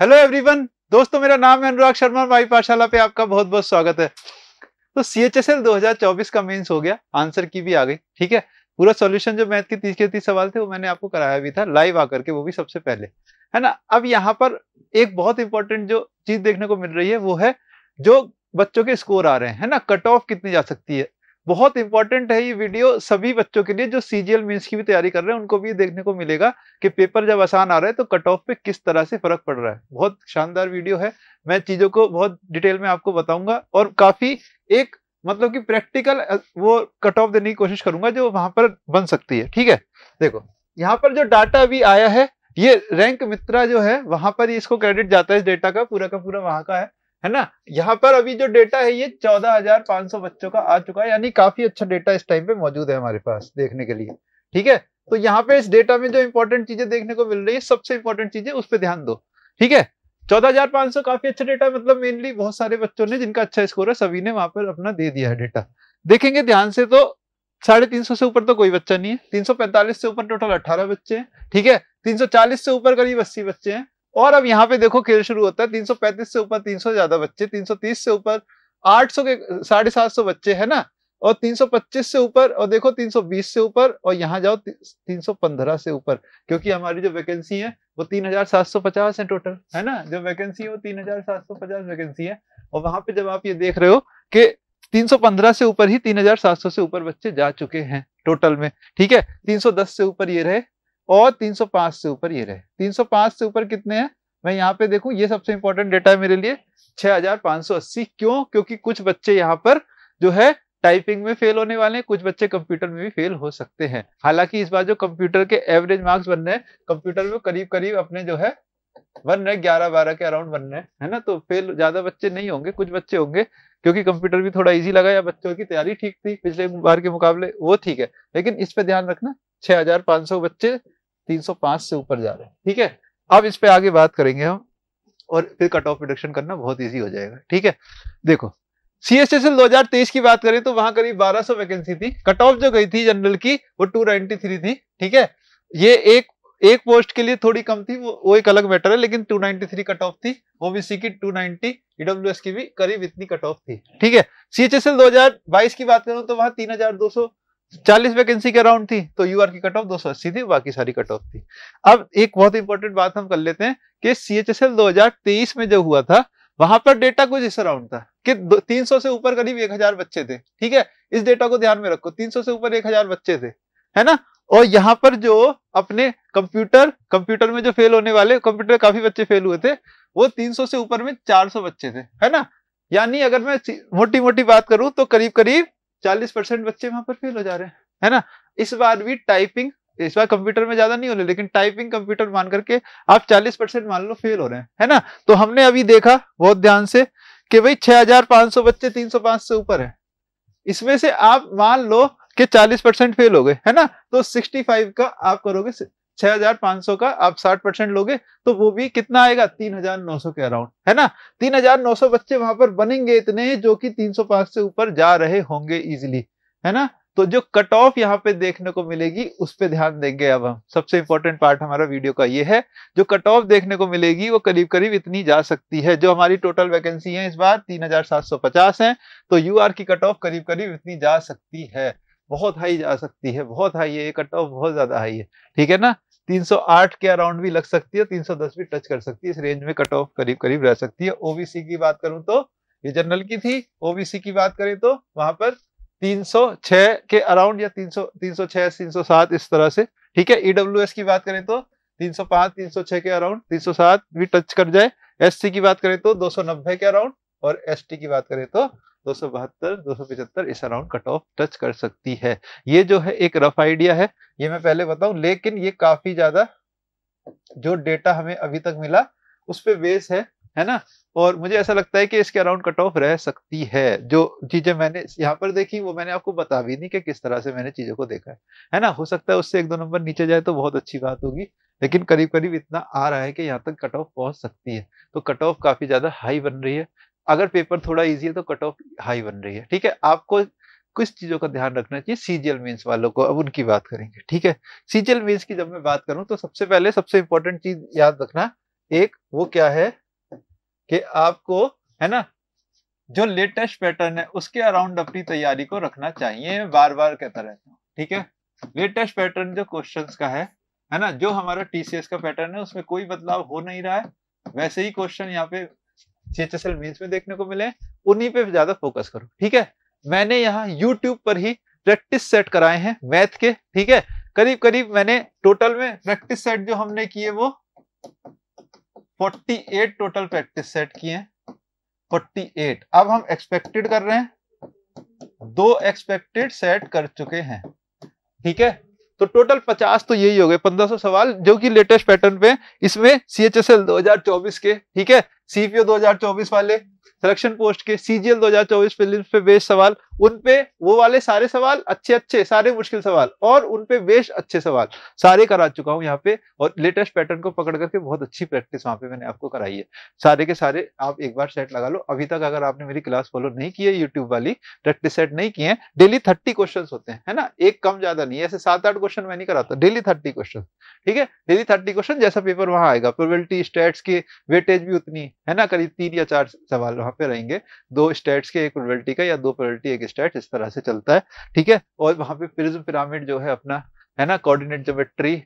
hello everyone दोस्तों मेरा नाम है अनुराग शर्मा भाई पाठशाला पे आपका बहुत बहुत स्वागत है तो सी एच एस एल दो हजार चौबीस का मेन्स हो गया आंसर की भी आ गई ठीक है पूरा सॉल्यूशन जो मैथ के तीस के तीस सवाल थे वो मैंने आपको कराया भी था लाइव आकर के वो भी सबसे पहले है ना अब यहाँ पर एक बहुत इंपॉर्टेंट जो चीज देखने को मिल रही है वो है जो बच्चों के स्कोर आ रहे हैं है ना कट ऑफ कितनी जा सकती है बहुत इंपॉर्टेंट है ये वीडियो सभी बच्चों के लिए जो सीजीएल मीन्स की भी तैयारी कर रहे हैं उनको भी देखने को मिलेगा कि पेपर जब आसान आ रहा है तो कट ऑफ पे किस तरह से फर्क पड़ रहा है बहुत शानदार वीडियो है मैं चीजों को बहुत डिटेल में आपको बताऊंगा और काफी एक मतलब कि प्रैक्टिकल वो कट ऑफ देने की कोशिश करूंगा जो वहां पर बन सकती है ठीक है देखो यहाँ पर जो डाटा अभी आया है ये रैंक मित्रा जो है वहां पर इसको क्रेडिट जाता है इस डेटा का पूरा का पूरा वहां का है है ना यहाँ पर अभी जो डेटा है ये चौदह हजार पांच सौ बच्चों का आ चुका है यानी काफी अच्छा डेटा इस टाइम पे मौजूद है हमारे पास देखने के लिए ठीक है तो यहाँ पे इस डेटा में जो इंपॉर्टेंट चीजें देखने को मिल रही है सबसे इंपॉर्टेंट चीजें उस पर ध्यान दो ठीक है चौदह हजार पांच सौ काफी अच्छा डेटा मतलब मेनली बहुत सारे बच्चों ने जिनका अच्छा स्कोर है सभी ने वहां पर अपना दे दिया है डेटा देखेंगे ध्यान से तो साढ़े तीन सौ से ऊपर तो कोई बच्चा नहीं है तीन सौ पैंतालीस से ऊपर टोटल अट्ठारह बच्चे हैं ठीक है तीन सौ चालीस से ऊपर करीब अस्सी बच्चे हैं और अब यहाँ पे देखो खेल शुरू होता है 335 से ऊपर 300 ज्यादा बच्चे 330 से ऊपर 800 के साढ़े सात सौ बच्चे है ना और 325 से ऊपर और देखो 320 से ऊपर और यहाँ जाओ 315 से ऊपर क्योंकि हमारी जो वैकेंसी है वो 3750 है टोटल है ना जो वैकेंसी है वो 3750 वैकेंसी है और वहां पे जब आप ये देख रहे हो कि 315 से ऊपर ही 3700 से ऊपर बच्चे जा चुके हैं टोटल में ठीक है 310 से ऊपर ये रहे और 305 से ऊपर ये रहे 305 से ऊपर कितने हैं मैं यहाँ पे देखूं ये सबसे इंपॉर्टेंट डेटा है मेरे लिए 6580 क्यों क्योंकि कुछ बच्चे यहाँ पर जो है टाइपिंग में फेल होने वाले हैं कुछ बच्चे कंप्यूटर में भी फेल हो सकते हैं हालांकि इस बार जो कंप्यूटर के एवरेज मार्क्स बन रहे हैं कंप्यूटर में करीब करीब अपने जो है बन रहे ग्यारह बारह के अराउंड बन रहे है ना तो फेल ज्यादा बच्चे नहीं होंगे कुछ बच्चे होंगे क्योंकि कंप्यूटर भी थोड़ा इजी लगा या बच्चों की तैयारी ठीक थी पिछले बार के मुकाबले वो ठीक है लेकिन इस पे ध्यान रखना 6500 बच्चे 305 से ऊपर जा रहे हैं ठीक है अब इस पे आगे बात करेंगे हम और फिर कट ऑफ प्रोडक्शन करना बहुत ईजी हो जाएगा ठीक है देखो सी एस एस एल दो हजार तेईस की बात करें तो वहां करीब 1200 वैकेंसी थी कट ऑफ जो गई थी जनरल की वो 293 थी ठीक है ये एक एक पोस्ट के लिए थोड़ी कम थी वो, वो एक अलग मैटर है लेकिन 293 कट ऑफ थी ओबीसी की 290 ईडब्ल्यूएस e की भी करीब इतनी कट ऑफ थी ठीक है सीएचएसएल 2022 की बात करूं तो वहां सौ 40 वैकेंसी के अराउंड थी तो यूआर की कट ऑफ 280 थी बाकी सारी कट ऑफ थी अब एक बहुत इंपॉर्टेंट बात हम कर लेते हैं कि सीएचएसएल 2023 में जो हुआ था वहां पर डेटा कुछ इस अराउंड था कि 300 से ऊपर करीब 1000 बच्चे थे ठीक है इस डेटा को ध्यान में रखो 300 से ऊपर 1000 बच्चे थे है ना और यहाँ पर जो अपने कंप्यूटर कंप्यूटर में जो फेल होने वाले कंप्यूटर काफी बच्चे फेल हुए थे वो 300 से ऊपर में 400 बच्चे थे है ना यानी अगर मैं मोटी मोटी बात करूं तो करीब करीब चालीस परसेंट बच्चे वहां पर फेल हो जा रहे हैं है ना इस बार भी टाइपिंग इस बार कंप्यूटर में ज्यादा नहीं हो रही लेकिन टाइपिंग कंप्यूटर मान करके आप चालीस परसेंट मान लो फेल हो रहे हैं है ना तो हमने अभी देखा बहुत ध्यान से कि भाई सौ बच्चे पांच से ऊपर है इसमें से आप मान लो कि चालीस परसेंट फेल हो गए है ना तो फाइव का आप करोगे छह हजार पांच सौ का आप साठ परसेंट लोगे तो वो भी कितना आएगा तीन हजार नौ सौ के अराउंड है ना तीन हजार नौ सौ बच्चे वहां पर बनेंगे इतने जो कि तीन सौ पांच से ऊपर जा रहे होंगे इजिली है ना तो जो कट ऑफ यहाँ पे देखने को मिलेगी उस पर ध्यान देंगे अब हम सबसे इंपॉर्टेंट पार्ट हमारा वीडियो का ये है जो कट ऑफ देखने को मिलेगी वो करीब करीब इतनी जा सकती है जो हमारी टोटल वैकेंसी है इस बार तीन हजार सात सौ पचास है तो यू आर की कट ऑफ करीब करीब इतनी जा सकती है बहुत हाई जा सकती है बहुत हाई है कट ऑफ बहुत ज़्यादा हाई है ठीक है ना 308 के अराउंड भी लग सकती है 310 भी टच कर सकती है इस रेंज में कट ऑफ करीब करीब रह सकती है ओबीसी की बात करूं तो ये जनरल की थी ओबीसी की बात करें तो वहां पर 306 के अराउंड या 300 306 307 इस तरह से ठीक है ईडब्ल्यू e की बात करें तो 305 306 के अराउंड 307 भी टच कर जाए एससी की बात करें तो दो के अराउंड और एस की बात करें तो दो सौ बहत्तर दो सौ पिछहत्तर इस अराउंड कट ऑफ टच कर सकती है ये जो है एक रफ आइडिया है ये मैं पहले बताऊं लेकिन ये काफी ज्यादा जो डेटा हमें अभी तक मिला उस पर बेस है है ना और मुझे ऐसा लगता है कि इसके अराउंड कट ऑफ रह सकती है जो चीजें मैंने यहाँ पर देखी वो मैंने आपको बता भी नहीं कि किस तरह से मैंने चीजों को देखा है है ना हो सकता है उससे एक दो नंबर नीचे जाए तो बहुत अच्छी बात होगी लेकिन करीब करीब इतना आ रहा है कि यहाँ तक कट ऑफ पहुंच सकती है तो कट ऑफ काफी ज्यादा हाई बन रही है अगर पेपर थोड़ा इजी है तो कट ऑफ हाई बन रही है ठीक है आपको कुछ चीजों का ध्यान रखना चाहिए सीजीएल मीन्स वालों को अब उनकी बात करेंगे ठीक है सीजीएल मीन्स की जब मैं बात करूं तो सबसे पहले सबसे इंपॉर्टेंट चीज याद रखना एक वो क्या है कि आपको है ना जो लेटेस्ट पैटर्न है उसके अराउंड अपनी तैयारी को रखना चाहिए बार बार कहता रहता हूँ ठीक है लेटेस्ट पैटर्न जो क्वेश्चन का है है ना जो हमारा टीसीएस का पैटर्न है उसमें कोई बदलाव हो नहीं रहा है वैसे ही क्वेश्चन यहाँ पे सी एच में देखने को मिले उन्हीं पे ज्यादा फोकस करो ठीक है मैंने यहाँ यूट्यूब पर ही प्रैक्टिस सेट कराए हैं मैथ के ठीक है करीब करीब मैंने टोटल में प्रैक्टिस सेट जो हमने किए वो 48 टोटल प्रैक्टिस सेट किए फोर्टी 48 अब हम एक्सपेक्टेड कर रहे हैं दो एक्सपेक्टेड सेट कर चुके हैं ठीक है तो टोटल 50 तो यही हो गए 1500 सवाल जो कि लेटेस्ट पैटर्न पे इसमें सी एच एस एल के ठीक है सीपीओ 2024 वाले सिलेक्शन पोस्ट के सीजीएल 2024 फिल्म पे बेस सवाल उनपे वो वाले सारे सवाल अच्छे अच्छे सारे मुश्किल सवाल और उनपे बेस अच्छे सवाल सारे करा चुका हूँ यहाँ पे और लेटेस्ट पैटर्न को पकड़ करके बहुत अच्छी प्रैक्टिस वहाँ पे मैंने आपको कराई है सारे के सारे आप एक बार सेट लगा लो अभी तक अगर आपने मेरी क्लास फॉलो नहीं की है यूट्यूब वाली प्रैक्टिस सेट नहीं किए हैं डेली थर्टी क्वेश्चन होते हैं है ना एक कम ज्यादा नहीं ऐसे सात आठ क्वेश्चन मैं नहीं कराता डेली थर्टी क्वेश्चन ठीक है डेली थर्टी क्वेश्चन जैसा पेपर वहां आएगा प्रोबेबिलिटी स्टेट्स की वेटेज भी उतनी है ना करीब तीन या चार सवाल वहां पे रहेंगे दो स्टेट्स के एक प्रोबेबिलिटी का या दो प्रोबेबिलिटी एक स्टेट इस तरह से चलता है ठीक है और वहाँ पे प्रिज्म पिरामिड जो है अपना है ना कोऑर्डिनेट जोमेट्री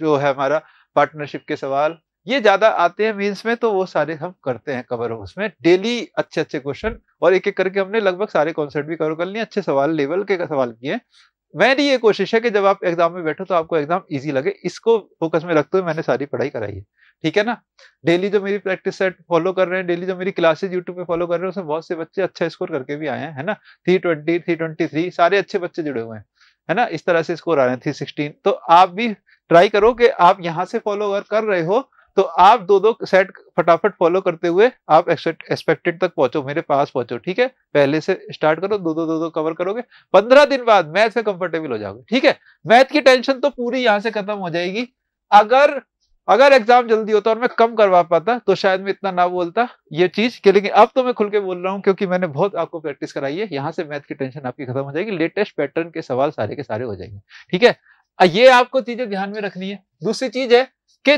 जो है हमारा पार्टनरशिप के सवाल ये ज्यादा आते हैं मीन्स में तो वो सारे हम करते हैं कवर उसमें डेली अच्छे अच्छे क्वेश्चन और एक एक करके हमने लगभग सारे कॉन्सेप्ट भी कवर कर लिए अच्छे सवाल लेवल के सवाल किए मेरी ये कोशिश है कि जब आप एग्जाम में बैठो तो आपको एग्जाम इजी लगे इसको फोकस में रखते हुए मैंने सारी पढ़ाई कराई है ठीक है ना डेली जो मेरी प्रैक्टिस सेट फॉलो कर रहे हैं डेली जो मेरी क्लासेस यूट्यूब पे फॉलो कर रहे हैं उसमें बहुत से बच्चे अच्छा स्कोर करके भी आए हैं है ना three twenty three twenty three सारे अच्छे बच्चे जुड़े हुए हैं है ना इस तरह से स्कोर आ रहे हैं थ्री सिक्सटीन तो आप भी ट्राई करो कि आप यहाँ से फॉलो अगर कर रहे हो तो आप दो दो सेट फटाफट फॉलो करते हुए आप एक्सपेक्टेड तक पहुंचो मेरे पास पहुंचो ठीक है पहले से स्टार्ट करो दो दो दो दो कवर करोगे पंद्रह दिन बाद मैथ में कंफर्टेबल हो जाओगे ठीक है मैथ की टेंशन तो पूरी यहां से खत्म हो जाएगी अगर अगर एग्जाम जल्दी होता और मैं कम करवा पाता तो शायद मैं इतना ना बोलता ये चीज के लेकिन अब तो मैं खुल के बोल रहा हूँ क्योंकि मैंने बहुत आपको प्रैक्टिस कराई है यहाँ से मैथ की टेंशन आपकी खत्म हो जाएगी लेटेस्ट पैटर्न के सवाल सारे के सारे हो जाएंगे ठीक है ये आपको चीजें ध्यान में रखनी है दूसरी चीज है कि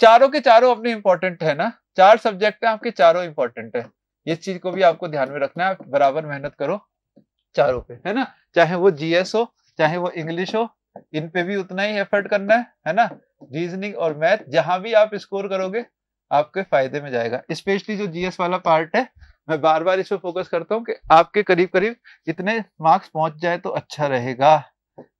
चारों के चारों अपने इंपॉर्टेंट है ना चार सब्जेक्ट है आपके चारों इंपॉर्टेंट है इस चीज को भी आपको ध्यान में रखना है बराबर मेहनत करो चारों पे है ना चाहे वो जीएस हो चाहे वो इंग्लिश हो इन पे भी उतना ही एफर्ट करना है है ना रीजनिंग और मैथ जहां भी आप स्कोर करोगे आपके फायदे में जाएगा स्पेशली जो जीएस वाला पार्ट है मैं बार बार इस पर फोकस करता हूँ कि आपके करीब करीब इतने मार्क्स पहुंच जाए तो अच्छा रहेगा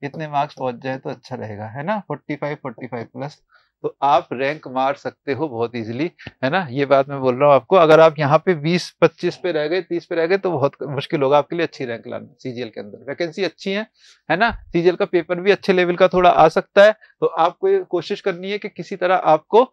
इतने मार्क्स पहुंच जाए तो अच्छा रहेगा है ना forty five forty five plus तो आप रैंक मार सकते हो बहुत इजीली है ना ये बात मैं बोल रहा हूँ आपको अगर आप यहाँ पे 20 25 पे रह गए 30 पे रह गए तो बहुत मुश्किल होगा आपके लिए अच्छी रैंक लाना सीजीएल के अंदर वैकेंसी अच्छी है है ना सीजीएल का पेपर भी अच्छे लेवल का थोड़ा आ सकता है तो आपको ये कोशिश करनी है कि किसी तरह आपको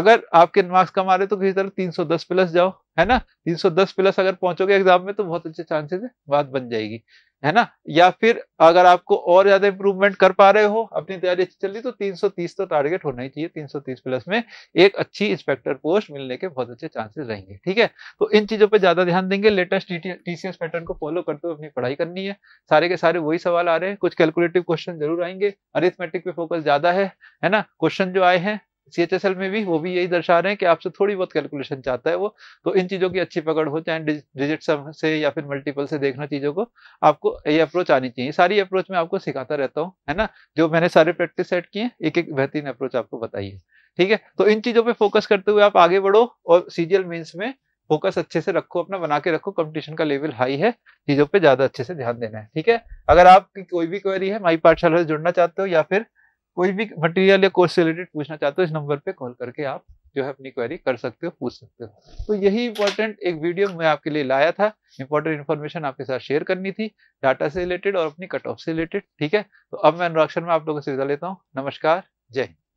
अगर आपके मार्क्स कम आ रहे तो किसी तरह तीन प्लस जाओ है ना 310 प्लस अगर पहुंचोगे एग्जाम में तो बहुत अच्छे चांसेस है बात बन जाएगी है ना या फिर अगर आपको और ज्यादा इंप्रूवमेंट कर पा रहे हो अपनी तैयारी अच्छी चल रही तो 330 तो टारगेट होना ही चाहिए 330 प्लस में एक अच्छी इंस्पेक्टर पोस्ट मिलने के बहुत अच्छे चांसेस रहेंगे ठीक है तो इन चीजों पर ज्यादा ध्यान देंगे लेटेस्ट टीसीएस पैटर्न को फॉलो करते हुए अपनी पढ़ाई करनी है सारे के सारे वही सवाल आ रहे हैं कुछ कैलकुलेटिव क्वेश्चन जरूर आएंगे अरिथमेटिक पे फोकस ज्यादा है है ना क्वेश्चन जो आए हैं सी एच एस एल में भी वो भी यही दर्शा रहे हैं कि आपसे थोड़ी बहुत कैलकुलेशन चाहता है वो तो इन चीज़ों की अच्छी पकड़ हो चाहे डिजिट से या फिर मल्टीपल से देखना चीज़ों को आपको ये अप्रोच आनी चाहिए सारी अप्रोच मैं आपको सिखाता रहता हूँ है ना जो मैंने सारे प्रैक्टिस सेट किए एक एक बेहतरीन अप्रोच आपको बताइए ठीक है तो इन चीज़ों पर फोकस करते हुए आप आगे बढ़ो और सीजीएल मीन्स में फोकस अच्छे से रखो अपना बना के रखो कंपटीशन का लेवल हाई है चीज़ों पे ज़्यादा अच्छे से ध्यान देना है ठीक है अगर आपकी कोई भी क्वेरी है माई पाठशाला से जुड़ना चाहते हो या फिर कोई भी मटेरियल या कोर्स से रिलेटेड पूछना चाहते हो इस नंबर पे कॉल करके आप जो है अपनी क्वेरी कर सकते हो पूछ सकते हो तो यही इंपॉर्टेंट एक वीडियो मैं आपके लिए लाया था इंपॉर्टेंट इन्फॉर्मेशन आपके साथ शेयर करनी थी डाटा से रिलेटेड और अपनी कट ऑफ से रिलेटेड ठीक है तो अब मैं अनुराक्षर में आप लोगों से विदा लेता हूँ नमस्कार जय हिंद